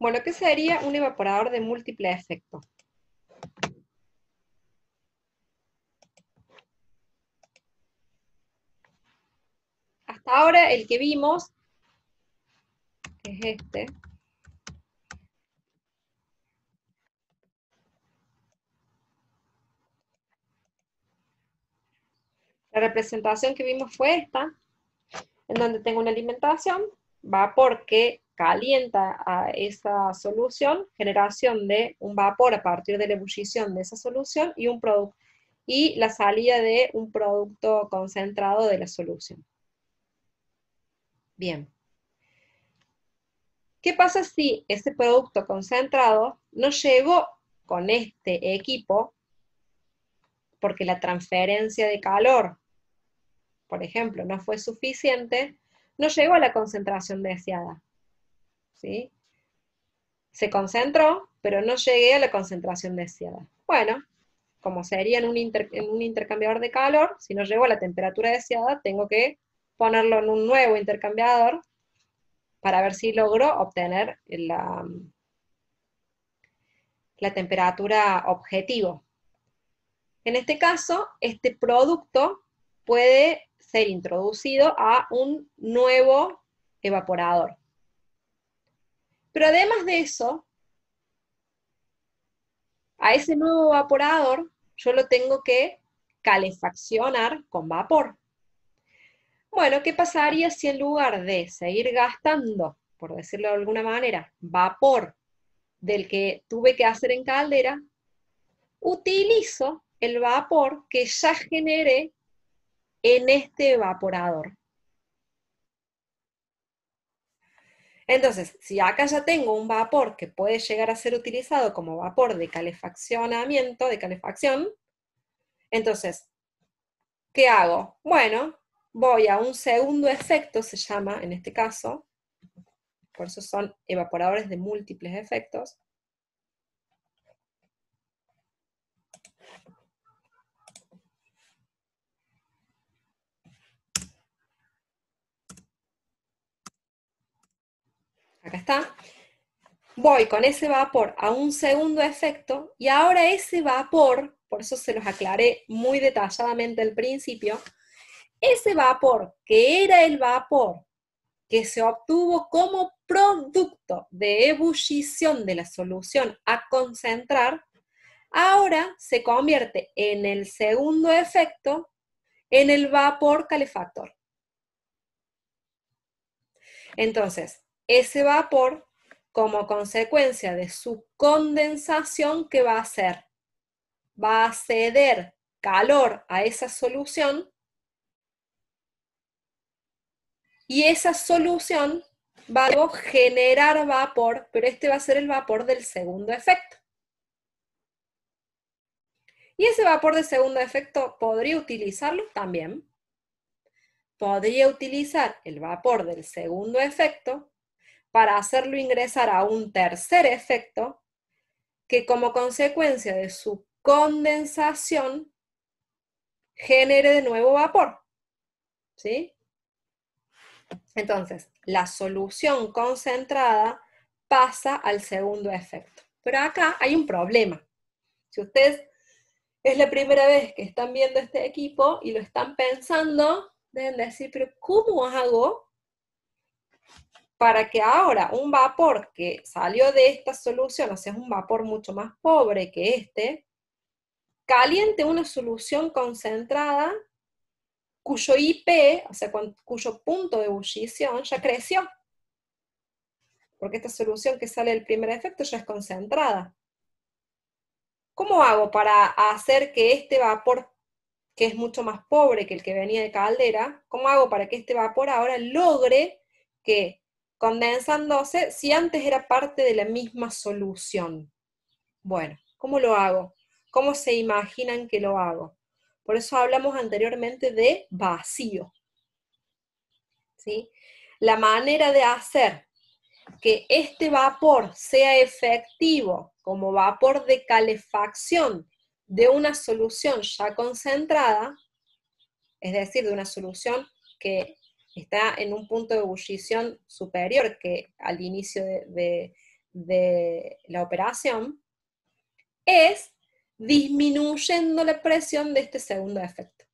Bueno, ¿qué sería un evaporador de múltiple efecto? Hasta ahora el que vimos, que es este, La representación que vimos fue esta, en donde tengo una alimentación, va porque calienta a esa solución, generación de un vapor a partir de la ebullición de esa solución y, un y la salida de un producto concentrado de la solución. Bien. ¿Qué pasa si este producto concentrado no llegó con este equipo porque la transferencia de calor, por ejemplo, no fue suficiente, no llegó a la concentración deseada. Se concentró, pero no llegué a la concentración deseada. Bueno, como sería en un, intercambiador de calor, si no llego a la temperatura deseada, tengo que ponerlo en un nuevo intercambiador para ver si logro obtener la temperatura objetivo. En este caso, este producto puede ser introducido a un nuevo evaporador. Pero además de eso, a ese nuevo evaporador yo lo tengo que calefaccionar con vapor. Bueno, ¿qué pasaría si en lugar de seguir gastando, por decirlo de alguna manera, vapor del que tuve que hacer en caldera, utilizo el vapor que ya generé en este evaporador? Entonces, si acá ya tengo un vapor que puede llegar a ser utilizado como vapor de calefaccionamiento, de calefacción, entonces, ¿qué hago? Bueno, voy a un segundo efecto, se llama en este caso, por eso son evaporadores de múltiples efectos, acá está, voy con ese vapor a un segundo efecto y ahora ese vapor, por eso se los aclaré muy detalladamente al principio, ese vapor que era el vapor que se obtuvo como producto de ebullición de la solución a concentrar, ahora se convierte en el segundo efecto en el vapor calefactor. Entonces, ese vapor como consecuencia de su condensación, ¿qué va a hacer? Va a ceder calor a esa solución y esa solución va a generar vapor, pero este va a ser el vapor del segundo efecto. Y ese vapor de segundo efecto podría utilizarlo también. Podría utilizar el vapor del segundo efecto para hacerlo ingresar a un tercer efecto que como consecuencia de su condensación genere de nuevo vapor. ¿Sí? Entonces, la solución concentrada pasa al segundo efecto. Pero acá hay un problema. Si ustedes es la primera vez que están viendo este equipo y lo están pensando, deben decir, pero ¿cómo hago para que ahora un vapor que salió de esta solución, o sea, es un vapor mucho más pobre que este, caliente una solución concentrada cuyo IP, o sea, cuyo punto de ebullición ya creció. Porque esta solución que sale del primer efecto ya es concentrada. ¿Cómo hago para hacer que este vapor, que es mucho más pobre que el que venía de caldera, cómo hago para que este vapor ahora logre que condensándose si antes era parte de la misma solución. Bueno, ¿cómo lo hago? ¿Cómo se imaginan que lo hago? Por eso hablamos anteriormente de vacío. La manera de hacer que este vapor sea efectivo como vapor de calefacción de una solución ya concentrada, es decir, de una solución que está en un punto de ebullición superior que al inicio de, la operación, es disminuyendo la presión de este segundo efecto.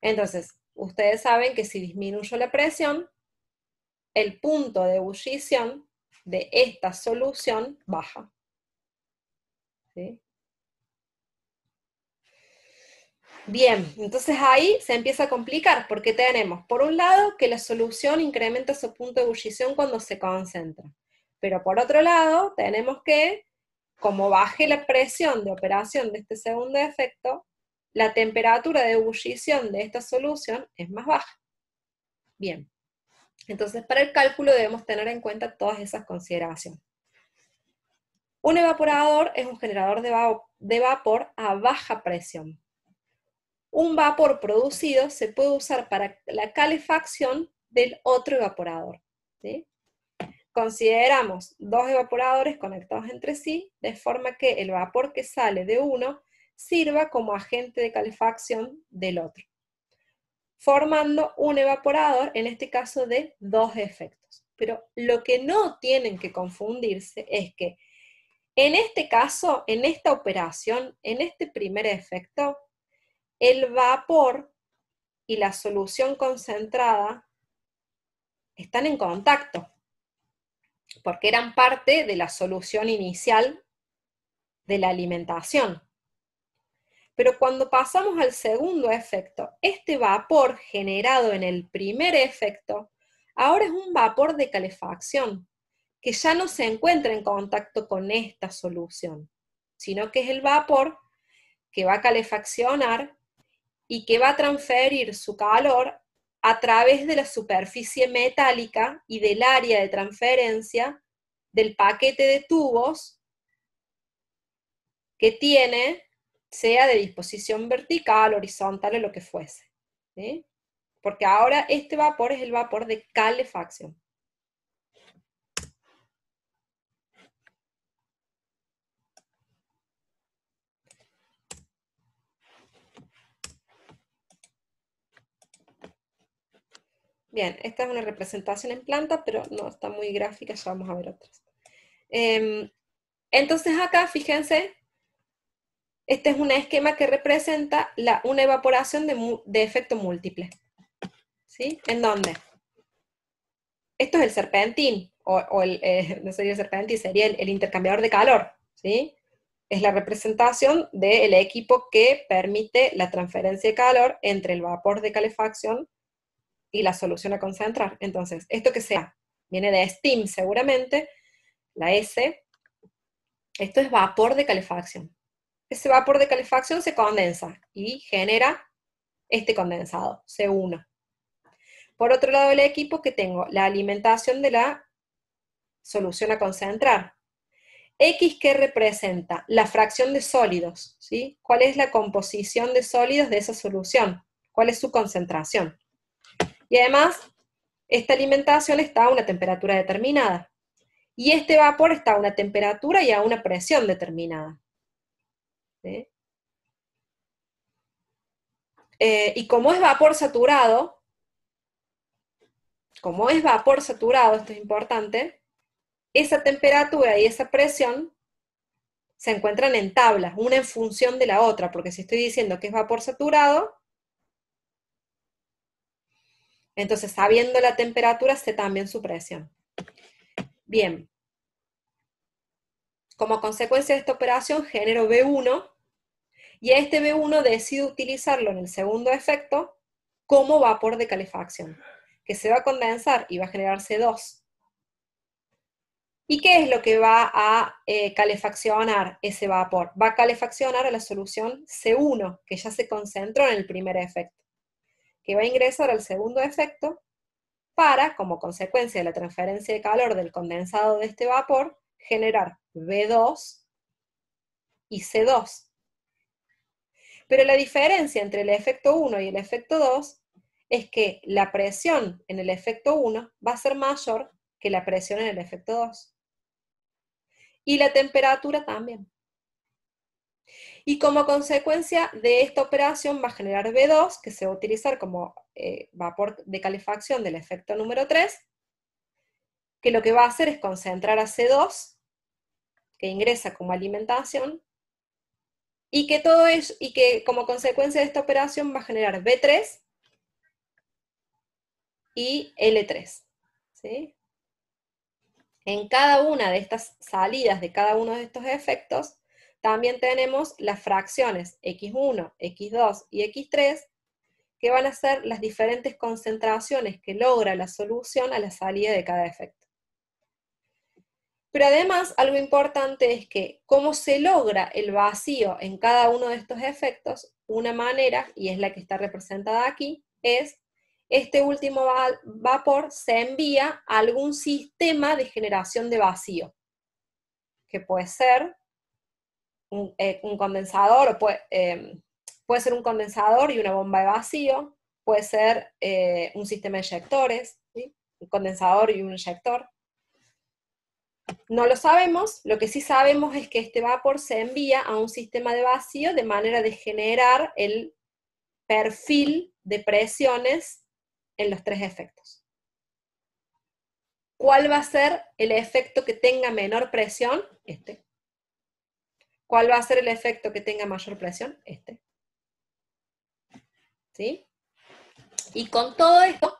Entonces, ustedes saben que si disminuyo la presión, el punto de ebullición de esta solución baja. ¿Sí? Bien, entonces ahí se empieza a complicar porque tenemos, por un lado, que la solución incrementa su punto de ebullición cuando se concentra, pero por otro lado, tenemos que, como baje la presión de operación de este segundo efecto, la temperatura de ebullición de esta solución es más baja. Bien, entonces para el cálculo debemos tener en cuenta todas esas consideraciones. Un evaporador es un generador de, de vapor a baja presión, un vapor producido se puede usar para la calefacción del otro evaporador. Consideramos dos evaporadores conectados entre sí, de forma que el vapor que sale de uno sirva como agente de calefacción del otro, formando un evaporador, en este caso de dos efectos. Pero lo que no tienen que confundirse es que en este caso, en esta operación, en este primer efecto, el vapor y la solución concentrada están en contacto, porque eran parte de la solución inicial de la alimentación. Pero cuando pasamos al segundo efecto, este vapor generado en el primer efecto, ahora es un vapor de calefacción, que ya no se encuentra en contacto con esta solución, sino que es el vapor que va a calefaccionar y que va a transferir su calor a través de la superficie metálica y del área de transferencia del paquete de tubos que tiene, sea de disposición vertical, horizontal o lo que fuese. Porque ahora este vapor es el vapor de calefacción. Bien, esta es una representación en planta, pero no está muy gráfica, ya vamos a ver otras. Em, entonces acá, fíjense, este es un esquema que representa una evaporación de, efecto múltiple. ¿Sí? ¿En dónde? Esto es el serpentín, o, el, eh, no sería el serpentín, sería el, el, intercambiador de calor. ¿sí? Es la representación del equipo que permite la transferencia de calor entre el vapor de calefacción y la solución a concentrar. Entonces, esto que sea, viene de steam seguramente, la S, esto es vapor de calefacción. Ese vapor de calefacción se condensa y genera este condensado, C1. Por otro lado el equipo que tengo la alimentación de la solución a concentrar. X que representa la fracción de sólidos, ¿sí? ¿Cuál es la composición de sólidos de esa solución? ¿Cuál es su concentración? Y además, esta alimentación está a una temperatura determinada. Y este vapor está a una temperatura y a una presión determinada. Eh, y como es vapor saturado, como es vapor saturado, esto es importante, esa temperatura y esa presión se encuentran en tablas, una en función de la otra, porque si estoy diciendo que es vapor saturado, entonces, sabiendo la temperatura, sé también su presión. Bien. Como consecuencia de esta operación, genero B1 y a este B1 decido utilizarlo en el segundo efecto como vapor de calefacción, que se va a condensar y va a generar C2. ¿Y qué es lo que va a eh, calefaccionar ese vapor? Va a calefaccionar a la solución C1, que ya se concentró en el primer efecto que va a ingresar al segundo efecto para, como consecuencia de la transferencia de calor del condensado de este vapor, generar B2 y C2. Pero la diferencia entre el efecto 1 y el efecto 2 es que la presión en el efecto 1 va a ser mayor que la presión en el efecto 2. Y la temperatura también. Y como consecuencia de esta operación va a generar B2, que se va a utilizar como eh, vapor de calefacción del efecto número 3, que lo que va a hacer es concentrar a C2, que ingresa como alimentación, y que, todo y que como consecuencia de esta operación va a generar B3 y L3. En cada una de estas salidas de cada uno de estos efectos, también tenemos las fracciones x1, x2 y x3, que van a ser las diferentes concentraciones que logra la solución a la salida de cada efecto. Pero además, algo importante es que cómo se logra el vacío en cada uno de estos efectos, una manera, y es la que está representada aquí, es este último vapor se envía a algún sistema de generación de vacío, que puede ser eh, un, condensador, em, puede, ser un condensador y una bomba de vacío, puede ser eh, un sistema de inyectores, un condensador y un inyector. No lo sabemos, lo que sí sabemos es que este vapor se envía a un sistema de vacío de manera de generar el perfil de presiones en los tres efectos. ¿Cuál va a ser el efecto que tenga menor presión? Este. ¿Cuál va a ser el efecto que tenga mayor presión? Este. ¿Sí? Y con todo esto,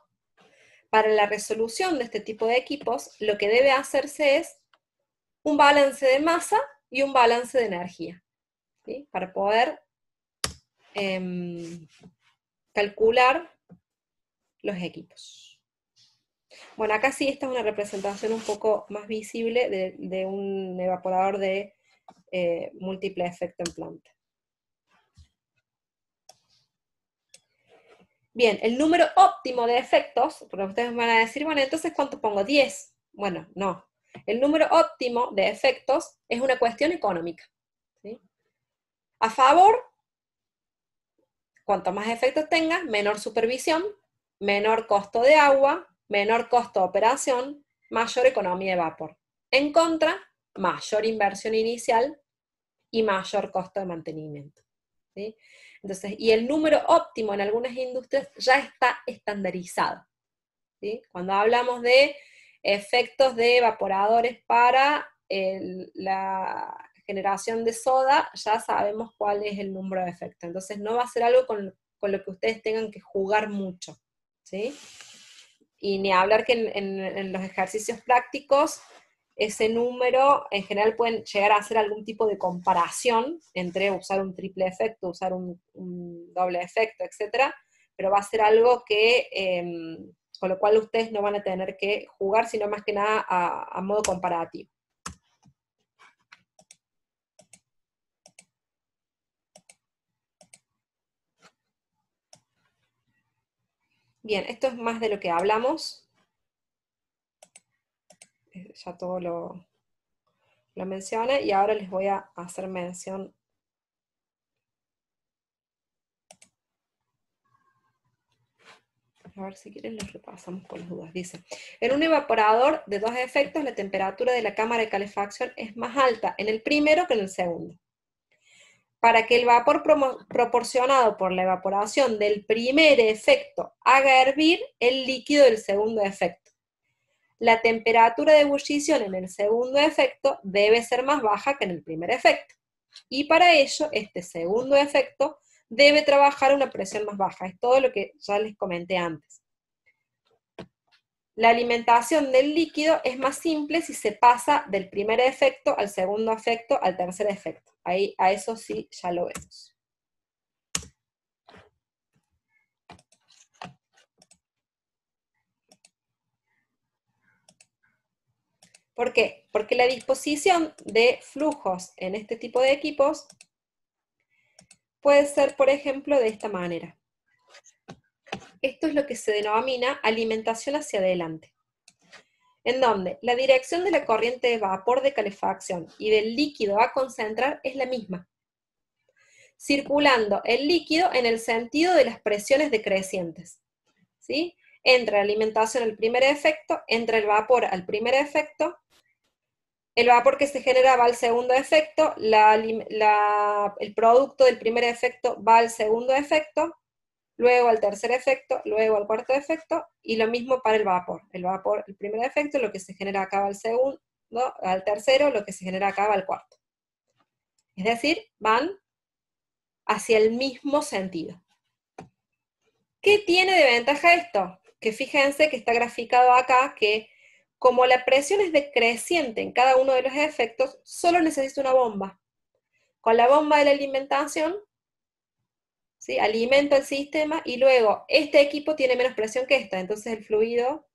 para la resolución de este tipo de equipos, lo que debe hacerse es un balance de masa y un balance de energía, ¿sí? para poder em, calcular los equipos. Bueno, acá sí esta es una representación un poco más visible de un evaporador de eh, múltiple efecto en planta. Bien, el número óptimo de efectos, porque ustedes van a decir, bueno, entonces ¿cuánto pongo? 10. Bueno, no. El número óptimo de efectos es una cuestión económica. A favor, cuanto más efectos tenga, menor supervisión, menor costo de agua, menor costo de operación, mayor economía de vapor. En contra, mayor inversión inicial y mayor costo de mantenimiento. ¿sí? Entonces, y el número óptimo en algunas industrias ya está estandarizado. ¿sí? Cuando hablamos de efectos de evaporadores para la generación de soda, ya sabemos cuál es el número de efectos. Entonces, no va a ser algo con, lo que ustedes tengan que jugar mucho. ¿sí? Y ni hablar que en los ejercicios prácticos ese número en general pueden llegar a hacer algún tipo de comparación entre usar un triple efecto, usar un, doble efecto, etc., pero va a ser algo que, em, con lo cual ustedes no van a tener que jugar, sino más que nada a modo comparativo. Bien, esto es más de lo que hablamos ya todo lo, mencioné y ahora les voy a hacer mención a ver si quieren lo repasamos por las dudas. Dice, en un evaporador de dos efectos la temperatura de la cámara de calefacción es más alta en el primero que en el segundo. Para que el vapor proporcionado por la evaporación del primer efecto haga hervir el líquido del segundo efecto la temperatura de ebullición en el segundo efecto debe ser más baja que en el primer efecto. Y para ello, este segundo efecto debe trabajar a una presión más baja. Es todo lo que ya les comenté antes. La alimentación del líquido es más simple si se pasa del primer efecto al segundo efecto al tercer efecto. Ahí a eso sí ya lo vemos. ¿Por qué? Porque la disposición de flujos en este tipo de equipos puede ser, por ejemplo, de esta manera. Esto es lo que se denomina alimentación hacia adelante, en donde la dirección de la corriente de vapor de calefacción y del líquido a concentrar es la misma, circulando el líquido en el sentido de las presiones decrecientes. ¿sí? Entra la alimentación al primer efecto, entra el vapor al primer efecto, el vapor que se genera va al segundo efecto, el producto del primer efecto va al segundo efecto, luego al tercer efecto, luego al cuarto efecto, y lo mismo para el vapor. El vapor, el primer efecto, lo que se genera acá va segundo, al tercero, lo que se genera acá va al cuarto. Es decir, van hacia el mismo sentido. ¿Qué tiene de ventaja esto? Que fíjense que está graficado acá que como la presión es decreciente en cada uno de los efectos, solo necesito una bomba. Con la bomba de la alimentación, ¿sí? alimento el sistema y luego este equipo tiene menos presión que esta, entonces el fluido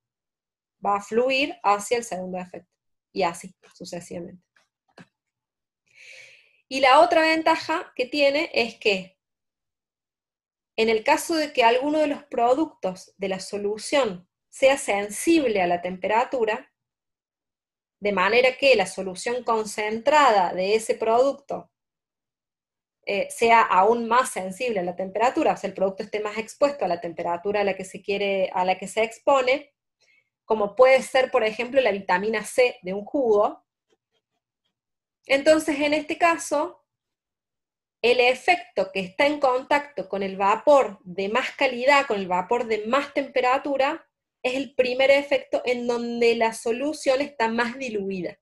va a fluir hacia el segundo efecto. Y así, sucesivamente. Y la otra ventaja que tiene es que en el caso de que alguno de los productos de la solución sea sensible a la temperatura, de manera que la solución concentrada de ese producto eh, sea aún más sensible a la temperatura, o sea, el producto esté más expuesto a la temperatura a la que se quiere, a la que se expone, como puede ser, por ejemplo, la vitamina C de un jugo. Entonces, en este caso, el efecto que está en contacto con el vapor de más calidad, con el vapor de más temperatura, es el primer efecto en donde la solución está más diluida.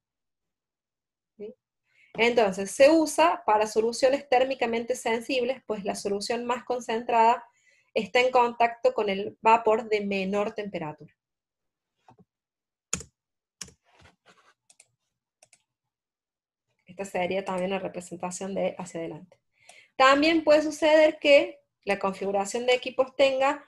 Entonces, se usa para soluciones térmicamente sensibles, pues la solución más concentrada está en contacto con el vapor de menor temperatura. Esta sería también la representación de hacia adelante. También puede suceder que la configuración de equipos tenga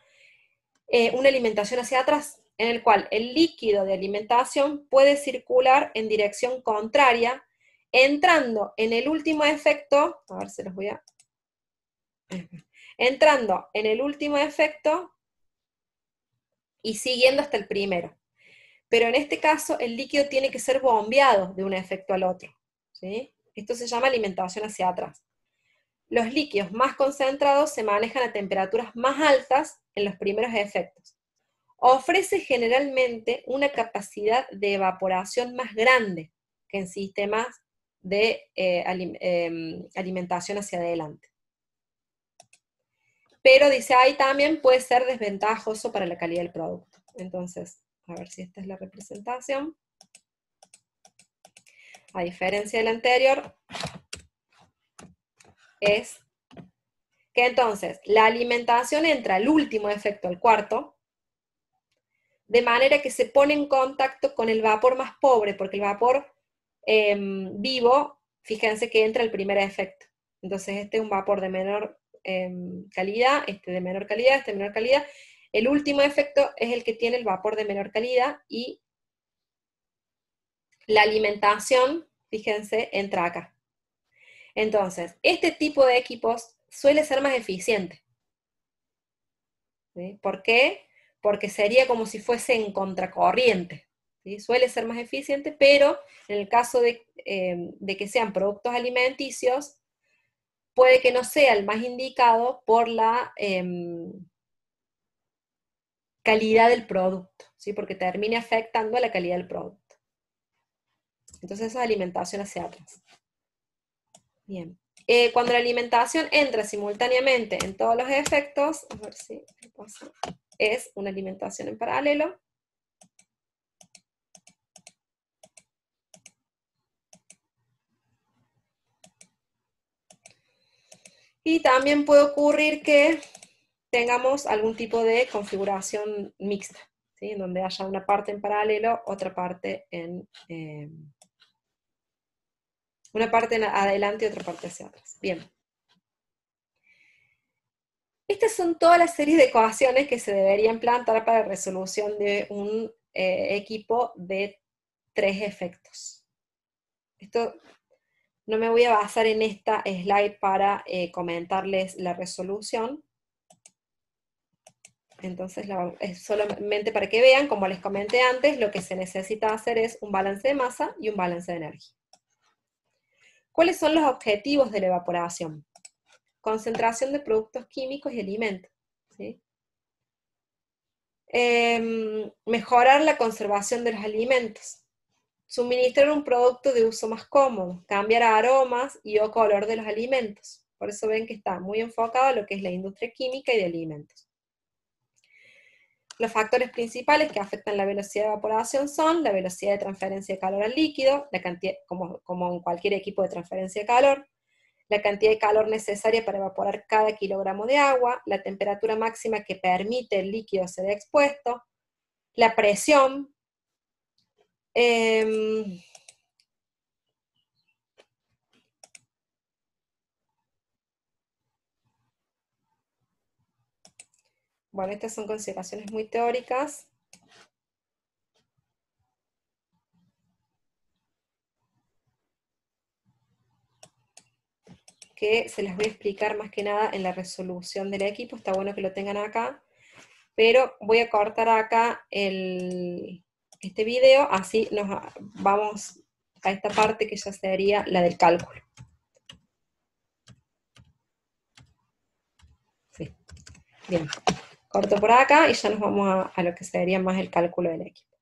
eh, una alimentación hacia atrás, en el cual el líquido de alimentación puede circular en dirección contraria, entrando en el último efecto, a ver si los voy a... Entrando en el último efecto y siguiendo hasta el primero. Pero en este caso el líquido tiene que ser bombeado de un efecto al otro. ¿sí? Esto se llama alimentación hacia atrás. Los líquidos más concentrados se manejan a temperaturas más altas en los primeros efectos. Ofrece generalmente una capacidad de evaporación más grande que en sistemas de eh, em, alimentación hacia adelante. Pero dice ahí también puede ser desventajoso para la calidad del producto. Entonces, a ver si esta es la representación. A diferencia del anterior, es que entonces la alimentación entra al último efecto, al cuarto, de manera que se pone en contacto con el vapor más pobre, porque el vapor em, vivo, fíjense que entra el primer efecto. Entonces este es un vapor de menor em, calidad, este de menor calidad, este de menor calidad. El último efecto es el que tiene el vapor de menor calidad y la alimentación, fíjense, entra acá. Entonces, este tipo de equipos suele ser más eficiente. ¿Por qué? Porque sería como si fuese en contracorriente. ¿sí? Suele ser más eficiente, pero en el caso de, em, que sean productos alimenticios, puede que no sea el más indicado por la em, calidad del producto, ¿sí? porque termine afectando a la calidad del producto. Entonces esa es alimentación hacia atrás. Bien. Eh, cuando la alimentación entra simultáneamente en todos los efectos, es una alimentación en paralelo, Y también puede ocurrir que tengamos algún tipo de configuración mixta, en donde haya una parte en paralelo, otra parte en, eh, una parte adelante y otra parte hacia atrás. Bien. Estas son todas las series de ecuaciones que se deberían plantar para resolución de un eh, equipo de tres efectos. Esto no me voy a basar en esta slide para eh, comentarles la resolución. Entonces, es solamente para que vean, como les comenté antes, lo que se necesita hacer es un balance de masa y un balance de energía. ¿Cuáles son los objetivos de la evaporación? Concentración de productos químicos y alimentos. Em, mejorar la conservación de los alimentos. Suministrar un producto de uso más común. Cambiar aromas y o color de los alimentos. Por eso ven que está muy enfocado a lo que es la industria química y de alimentos. Los factores principales que afectan la velocidad de evaporación son la velocidad de transferencia de calor al líquido, la cantidad, como, en cualquier equipo de transferencia de calor, la cantidad de calor necesaria para evaporar cada kilogramo de agua, la temperatura máxima que permite el líquido ser expuesto, la presión, em, Bueno, estas son consideraciones muy teóricas. que se las voy a explicar más que nada en la resolución del equipo, está bueno que lo tengan acá, pero voy a cortar acá este video, así nos vamos a esta parte que ya sería la del cálculo. Sí. Bien. Corto por acá y ya nos vamos a, a lo que sería más el cálculo del equipo.